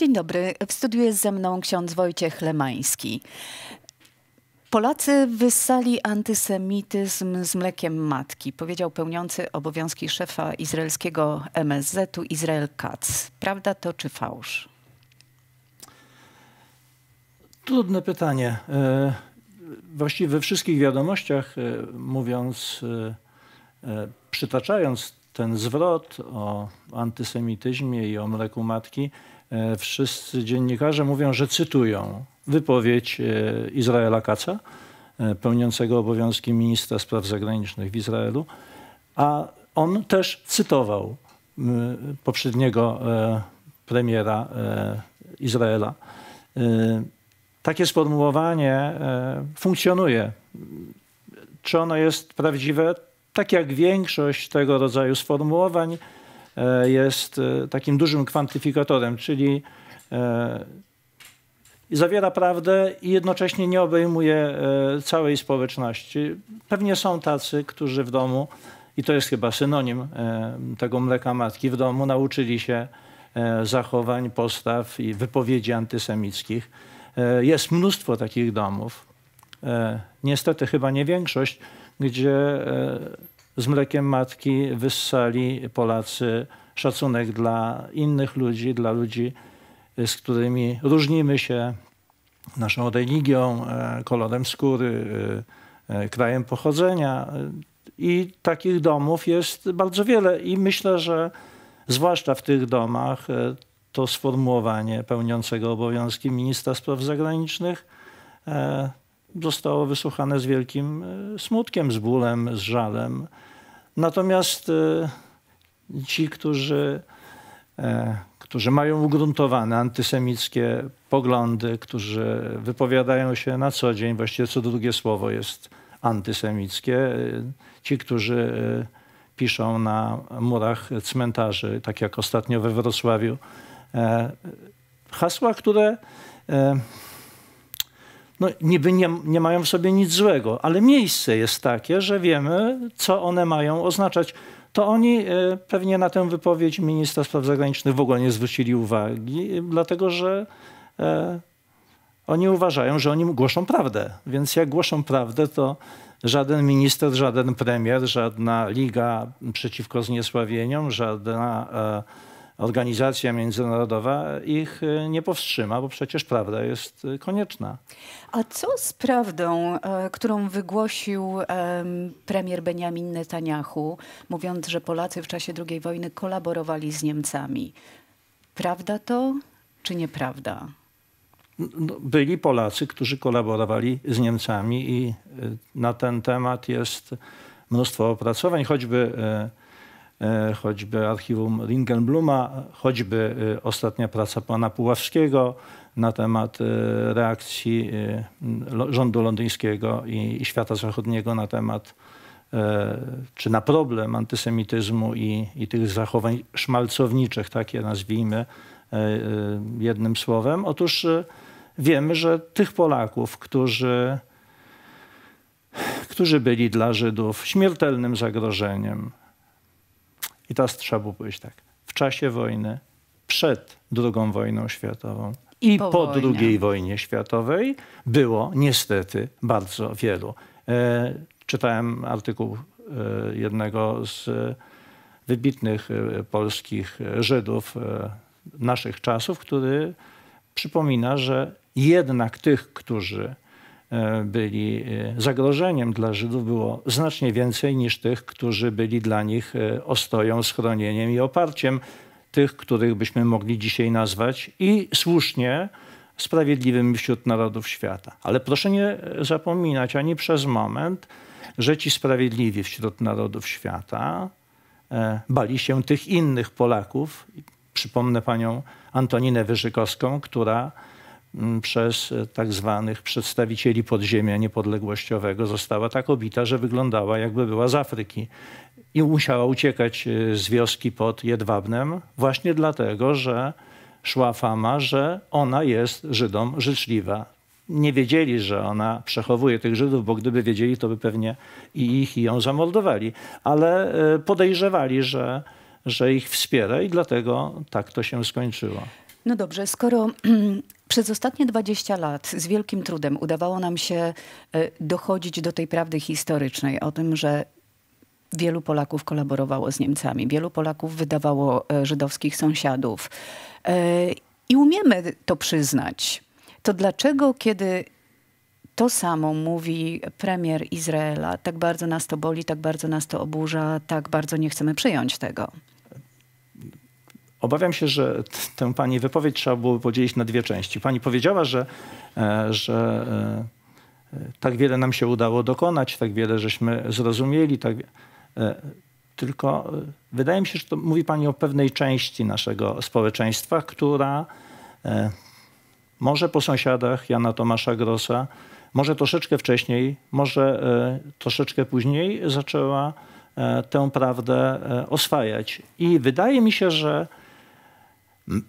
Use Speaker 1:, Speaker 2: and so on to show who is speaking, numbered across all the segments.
Speaker 1: Dzień dobry. W studiu jest ze mną ksiądz Wojciech Lemański. Polacy wyssali antysemityzm z mlekiem matki, powiedział pełniący obowiązki szefa izraelskiego MSZ-u Izrael Katz. Prawda to czy fałsz?
Speaker 2: Trudne pytanie. E, właściwie we wszystkich wiadomościach, e, mówiąc, e, przytaczając ten zwrot o antysemityzmie i o mleku matki, e, wszyscy dziennikarze mówią, że cytują wypowiedź e, Izraela Kaca, e, pełniącego obowiązki ministra spraw zagranicznych w Izraelu, a on też cytował poprzedniego premiera Izraela. Takie sformułowanie funkcjonuje. Czy ono jest prawdziwe, tak jak większość tego rodzaju sformułowań, e, jest e, takim dużym kwantyfikatorem, czyli e, zawiera prawdę i jednocześnie nie obejmuje całej społeczności. Pewnie są tacy, którzy w domu, i to jest chyba synonim tego mleka matki, w domu nauczyli się zachowań, postaw i wypowiedzi antysemickich. Jest mnóstwo takich domów. Niestety chyba nie większość, gdzie e, z mlekiem matki wyssali Polacy szacunek dla innych ludzi, dla ludzi, e, z którymi różnimy się naszą religią, e, kolorem skóry, krajem pochodzenia. I takich domów jest bardzo wiele. I myślę, że zwłaszcza w tych domach to sformułowanie pełniącego obowiązki ministra spraw zagranicznych zostało wysłuchane z wielkim e, smutkiem, z bólem, z żalem. Natomiast e, ci, którzy, e, którzy mają ugruntowane antysemickie poglądy, którzy wypowiadają się na co dzień, właściwie co drugie słowo jest antysemickie, ci, którzy piszą na murach cmentarzy, tak jak ostatnio we Wrocławiu, hasła, które no, niby nie, nie mają w sobie nic złego, ale miejsce jest takie, że wiemy, co one mają oznaczać. To oni e, pewnie na tę wypowiedź ministra spraw zagranicznych w ogóle nie zwrócili uwagi, dlatego że e, oni uważają, że oni głoszą prawdę. Więc jak głoszą prawdę, to żaden minister, żaden premier, żadna liga przeciwko zniesławieniom, żadna e, organizacja międzynarodowa ich y, nie powstrzyma, bo przecież prawda jest y, konieczna.
Speaker 1: A co z prawdą, e, którą wygłosił premier Benjamin Netanyahu, mówiąc, że Polacy w czasie II wojny kolaborowali z Niemcami? Prawda to czy nieprawda?
Speaker 2: No, byli Polacy, którzy kolaborowali z Niemcami i y, na ten temat jest mnóstwo opracowań, choćby e, E, choćby archiwum Ringenbluma, choćby e, ostatnia praca pana Puławskiego na temat e, reakcji rządu londyńskiego i świata zachodniego na temat czy na problem antysemityzmu i, i tych zachowań szmalcowniczych, takie nazwijmy jednym słowem. Otóż wiemy, że tych Polaków, którzy, którzy byli dla Żydów śmiertelnym zagrożeniem, i teraz trzeba było powiedzieć tak. W czasie wojny, przed II wojną światową i po, po II wojnie światowej było niestety bardzo wielu. E, czytałem artykuł e, jednego z wybitnych e, polskich Żydów e, naszych czasów, który przypomina, że jednak tych, którzy E, byli e, zagrożeniem dla Żydów, było znacznie więcej niż tych, którzy byli dla nich e, ostoją, schronieniem i oparciem, tych, których byśmy mogli dzisiaj nazwać i słusznie sprawiedliwymi wśród narodów świata. Ale proszę nie zapominać ani przez moment, że ci sprawiedliwi wśród narodów świata bali się tych innych Polaków. Przypomnę panią Antoninę Wyżykowską, która Mm, przez e, tak zwanych przedstawicieli podziemia niepodległościowego została tak obita, że wyglądała jakby była z Afryki. I musiała uciekać e, z wioski pod Jedwabnem właśnie dlatego, że szła fama, że ona jest Żydom życzliwa. Nie wiedzieli, że ona przechowuje tych Żydów, bo gdyby wiedzieli, to by pewnie i ich, i ją zamordowali. Ale e, podejrzewali, że, że ich wspiera i dlatego tak to się skończyło.
Speaker 1: No dobrze, skoro przez ostatnie 20 lat z wielkim trudem udawało nam się e, dochodzić do tej prawdy historycznej o tym, że wielu Polaków kolaborowało z Niemcami, wielu Polaków wydawało e, żydowskich sąsiadów e, i umiemy to przyznać, to dlaczego, kiedy to samo mówi premier Izraela, tak bardzo nas to boli, tak bardzo nas to oburza, tak bardzo nie chcemy przyjąć tego?
Speaker 2: Obawiam się, że tę pani wypowiedź trzeba było podzielić na dwie części. Pani powiedziała, że, e, że e, tak wiele nam się udało dokonać, tak wiele żeśmy zrozumieli. Tak... E, tylko wydaje mi się, że to mówi pani o pewnej części naszego społeczeństwa, która może po sąsiadach Jana Tomasza Grossa, może troszeczkę wcześniej, może troszeczkę później zaczęła tę prawdę oswajać. I wydaje mi się, że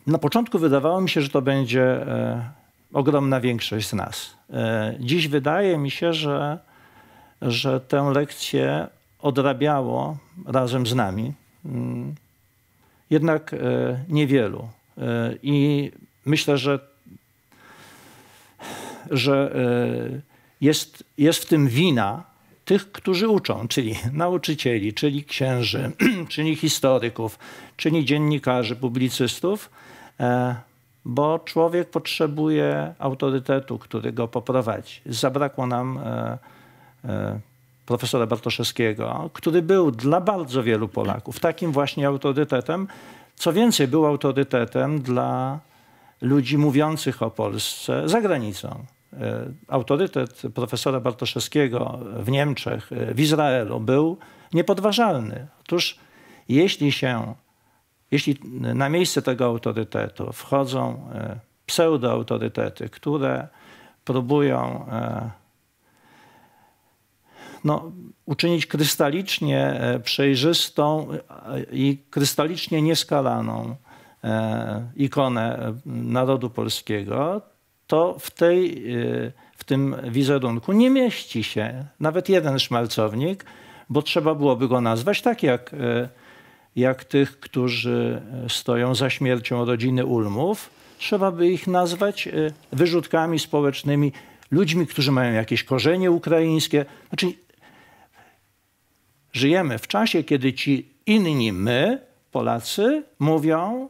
Speaker 2: na początku wydawało mi się, że to będzie e, ogromna większość z nas. E, dziś wydaje mi się, że, że tę lekcję odrabiało razem z nami mm, jednak e, niewielu. I myślę, że, że jest, jest w tym wina tych, którzy uczą, czyli nauczycieli, czyli księży, czyli historyków, czyli dziennikarzy, publicystów, e, bo człowiek potrzebuje autorytetu, który go poprowadzi. Zabrakło nam e, e, profesora Bartoszewskiego, który był dla bardzo wielu Polaków takim właśnie autorytetem. Co więcej, był autorytetem dla ludzi mówiących o Polsce za granicą. E, autorytet profesora Bartoszewskiego w Niemczech, e, w Izraelu był niepodważalny. Otóż jeśli się, jeśli na miejsce tego autorytetu wchodzą e, pseudoautorytety, które próbują no, uczynić krystalicznie przejrzystą i krystalicznie nieskalaną ikonę narodu polskiego, to w, tej, y, w tym wizerunku nie mieści się nawet jeden szmalcownik, bo trzeba byłoby go nazwać tak jak, y, jak tych, którzy stoją za śmiercią rodziny Ulmów. Trzeba by ich nazwać y, wyrzutkami społecznymi, ludźmi, którzy mają jakieś korzenie ukraińskie. Znaczy, żyjemy w czasie, kiedy ci inni my, Polacy, mówią,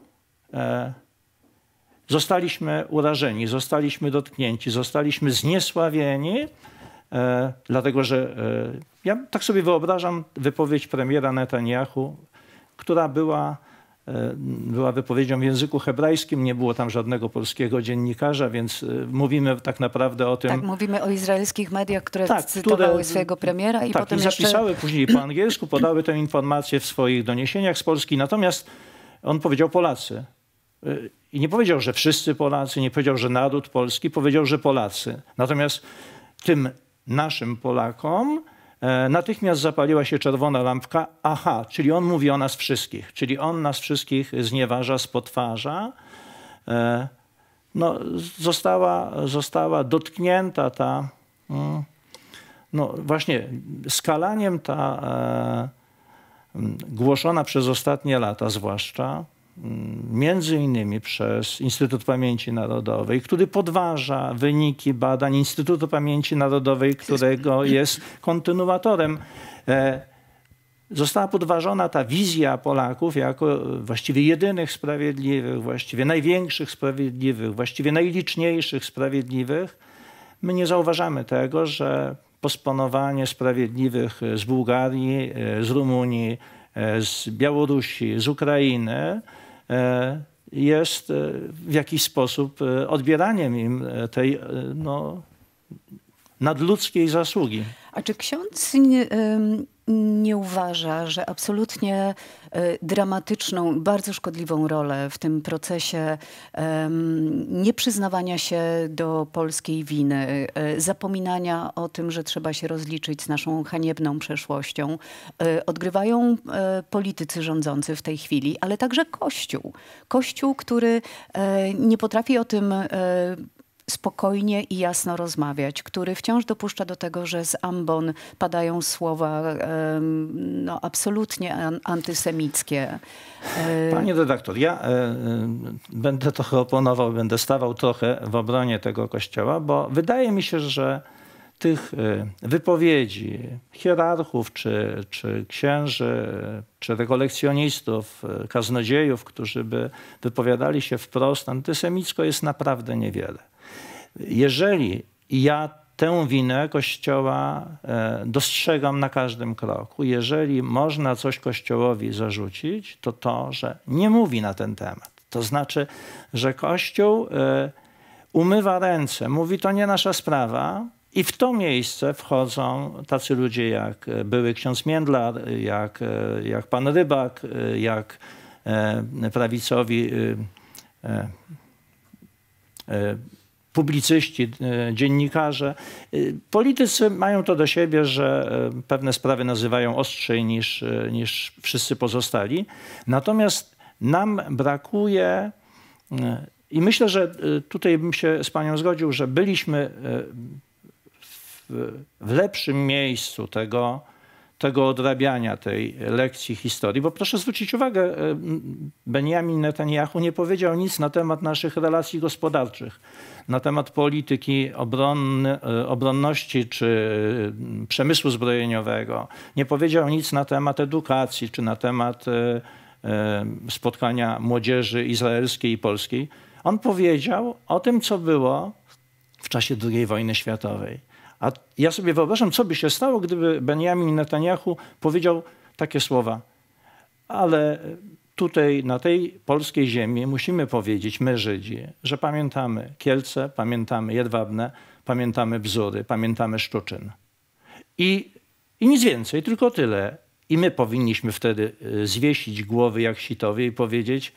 Speaker 2: e, Zostaliśmy urażeni, zostaliśmy dotknięci, zostaliśmy zniesławieni, e, dlatego że e, ja tak sobie wyobrażam wypowiedź premiera Netanyahu, która była, e, była wypowiedzią w języku hebrajskim, nie było tam żadnego polskiego dziennikarza, więc e, mówimy tak naprawdę o tym. Tak,
Speaker 1: mówimy o izraelskich mediach, które tak, cytowały które, swojego premiera i tak, potem. I zapisały
Speaker 2: jeszcze... później po angielsku, podały tę informację w swoich doniesieniach z Polski. Natomiast on powiedział Polacy. I nie powiedział, że wszyscy Polacy, nie powiedział, że naród polski, powiedział, że Polacy. Natomiast tym naszym Polakom e, natychmiast zapaliła się czerwona lampka. Aha, czyli on mówi o nas wszystkich, czyli on nas wszystkich znieważa, spotwarza. E, no, została, została dotknięta ta, mm, no właśnie, skalaniem ta e, głoszona przez ostatnie lata, zwłaszcza między innymi przez Instytut Pamięci Narodowej, który podważa wyniki badań Instytutu Pamięci Narodowej, którego jest kontynuatorem. E, została podważona ta wizja Polaków jako właściwie jedynych sprawiedliwych, właściwie największych sprawiedliwych, właściwie najliczniejszych sprawiedliwych. My nie zauważamy tego, że posponowanie sprawiedliwych z Bułgarii, e, z Rumunii, e, z Białorusi, z Ukrainy, E, jest e, w jakiś sposób e, odbieraniem im tej no, nadludzkiej zasługi.
Speaker 1: A czy ksiądz nie, nie, uważa, że absolutnie e, dramatyczną, bardzo szkodliwą rolę w tym procesie nieprzyznawania się do polskiej winy, e, zapominania o tym, że trzeba się rozliczyć z naszą haniebną przeszłością, e, odgrywają politycy rządzący w tej chwili, ale także Kościół. Kościół, który nie potrafi o tym spokojnie i jasno rozmawiać, który wciąż dopuszcza do tego, że z ambon padają słowa no, absolutnie antysemickie. E, Panie
Speaker 2: redaktor, ja e, e, będę trochę oponował, będę stawał trochę w obronie tego kościoła, bo wydaje mi się, że tych wypowiedzi hierarchów, czy, czy księży, czy rekolekcjonistów, kaznodziejów, którzy by wypowiadali się wprost antysemicko, jest naprawdę niewiele. Jeżeli ja tę winę Kościoła e, dostrzegam na każdym kroku, jeżeli można coś Kościołowi zarzucić, to to, że nie mówi na ten temat. To znaczy, że Kościół e, umywa ręce, mówi to nie nasza sprawa, i w to miejsce wchodzą tacy ludzie jak e, były ksiądz Międlar, jak, jak pan Rybak, jak prawicowi y, publicyści, e, dziennikarze. E, politycy mają to do siebie, że e, pewne sprawy nazywają ostrzej niż, niż wszyscy pozostali. Natomiast nam brakuje i myślę, że tutaj bym się z panią zgodził, że byliśmy w, w lepszym miejscu tego tego odrabiania tej lekcji historii, bo proszę zwrócić uwagę, e, Benjamin Netanyahu nie powiedział nic na temat naszych relacji gospodarczych, na temat polityki obronny, e, obronności czy przemysłu zbrojeniowego, nie powiedział nic na temat edukacji czy na temat e, spotkania młodzieży izraelskiej i polskiej. On powiedział o tym, co było w czasie II wojny światowej a ja sobie wyobrażam, co by się stało, gdyby Benjamin Netanyahu powiedział takie słowa. Ale tutaj, na tej polskiej ziemi, musimy powiedzieć, my Żydzi, że pamiętamy Kielce, pamiętamy Jedwabne, pamiętamy Bzury, pamiętamy Szczuczyn. I, I nic więcej, tylko tyle. I my powinniśmy wtedy y, zwiesić głowy jak sitowie i powiedzieć,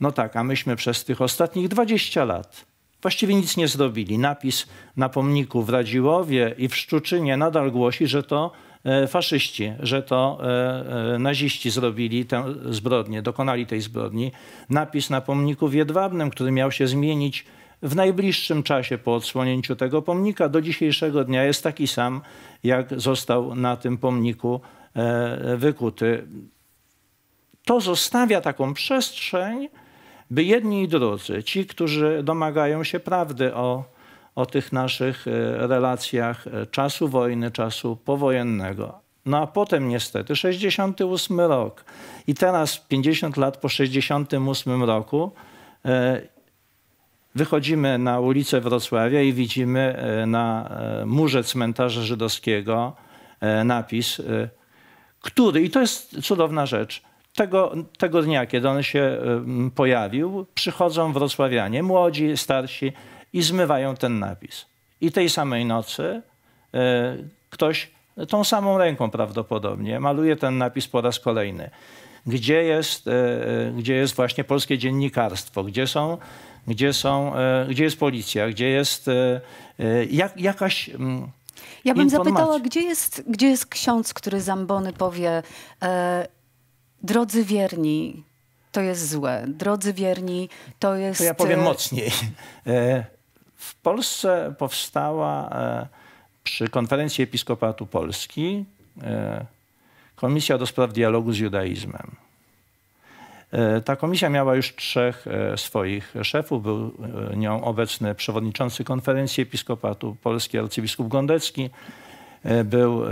Speaker 2: no tak, a myśmy przez tych ostatnich 20 lat Właściwie nic nie zrobili. Napis na pomniku w Radziłowie i w Szczuczynie nadal głosi, że to e, faszyści, że to e, e, naziści zrobili tę zbrodnię, dokonali tej zbrodni. Napis na pomniku w Jedwabnym, który miał się zmienić w najbliższym czasie po odsłonięciu tego pomnika do dzisiejszego dnia jest taki sam, jak został na tym pomniku wykuty. To zostawia taką przestrzeń, by jedni i drudzy, ci, którzy domagają się prawdy o, o tych naszych e, relacjach e, czasu wojny, czasu powojennego, no a potem niestety 68 rok i teraz 50 lat po 68 roku e, wychodzimy na ulicę Wrocławia i widzimy na murze cmentarza żydowskiego napis, który, i to jest cudowna rzecz, tego, tego dnia, kiedy on się pojawił, przychodzą wrocławianie, młodzi, starsi i zmywają ten napis. I tej samej nocy e, ktoś tą samą ręką prawdopodobnie maluje ten napis po raz kolejny. Gdzie jest, e, e, gdzie jest właśnie polskie dziennikarstwo? Gdzie są gdzie, są, gdzie jest policja, gdzie jest jak, jakaś. Mm, ja bym informacja. zapytała,
Speaker 1: gdzie jest, gdzie jest ksiądz, który Zambony powie, Drodzy wierni, to jest złe. Drodzy wierni, to jest. To ja powiem e, mocniej.
Speaker 2: E, w Polsce powstała e, przy konferencji Episkopatu Polski Komisja do spraw dialogu z judaizmem. Ta komisja miała już trzech swoich szefów. Był nią obecny przewodniczący konferencji Episkopatu Polski arcybiskup Gondecki, był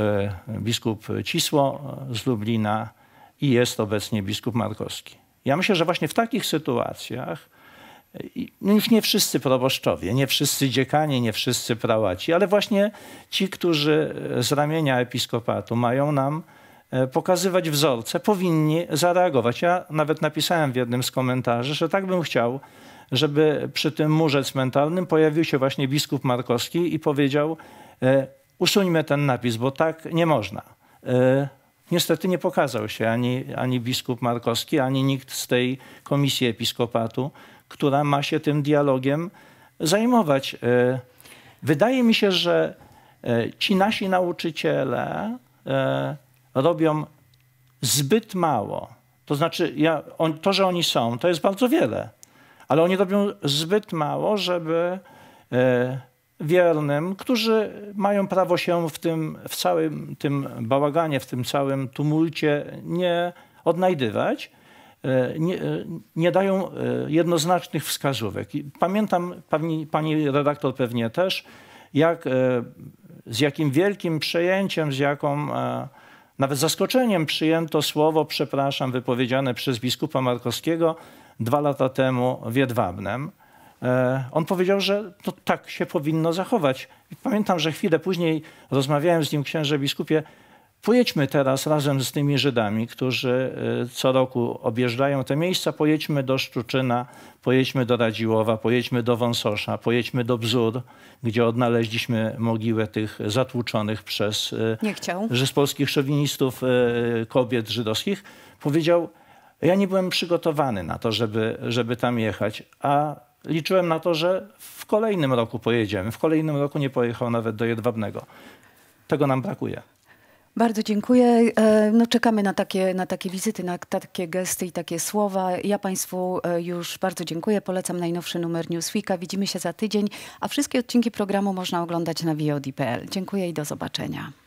Speaker 2: biskup Cisło z Lublina, i jest obecnie biskup Markowski. Ja myślę, że właśnie w takich sytuacjach no już nie wszyscy proboszczowie, nie wszyscy dziekanie, nie wszyscy prałaci, ale właśnie ci, którzy e, z ramienia episkopatu mają nam e, pokazywać wzorce, powinni zareagować. Ja nawet napisałem w jednym z komentarzy, że tak bym chciał, żeby przy tym murze cmentarnym pojawił się właśnie biskup Markowski i powiedział: e, Usuńmy ten napis, bo tak nie można. Niestety nie pokazał się ani, ani biskup Markowski, ani nikt z tej komisji episkopatu, która ma się tym dialogiem zajmować. E, wydaje mi się, że e, ci nasi nauczyciele e, robią zbyt mało. To znaczy, ja, on, to, że oni są, to jest bardzo wiele, ale oni robią zbyt mało, żeby wiernym, którzy mają prawo się w tym w całym tym bałaganie, w tym całym tumulcie nie odnajdywać. E, nie, e, nie, dają e, jednoznacznych wskazówek. Pamiętam, pani, pani, redaktor pewnie też, jak, z jakim wielkim przejęciem, z jaką nawet zaskoczeniem przyjęto słowo, przepraszam, wypowiedziane przez biskupa Markowskiego dwa lata temu w Jedwabnem. E, on powiedział, że to tak się powinno zachować. I pamiętam, że chwilę później rozmawiałem z nim księże biskupie, pojedźmy teraz razem z tymi Żydami, którzy e, co roku objeżdżają te miejsca, pojedźmy do Szczuczyna, pojedźmy do Radziłowa, pojedźmy do Wąsosza, pojedźmy do Bzur, gdzie odnaleźliśmy mogiłę tych zatłuczonych przez e, nie chciał. z polskich szowinistów kobiet żydowskich. Powiedział, ja nie byłem przygotowany na to, żeby, żeby tam jechać, a liczyłem na to, że w kolejnym roku pojedziemy. W kolejnym roku nie pojechał nawet do Jedwabnego. Tego nam brakuje.
Speaker 1: Bardzo dziękuję. E, no, czekamy na takie, na takie wizyty, na takie gesty i takie słowa. Ja Państwu e, już bardzo dziękuję. Polecam najnowszy numer Newsweeka. Widzimy się za tydzień, a wszystkie odcinki programu można oglądać na VOD.pl. Dziękuję i do zobaczenia.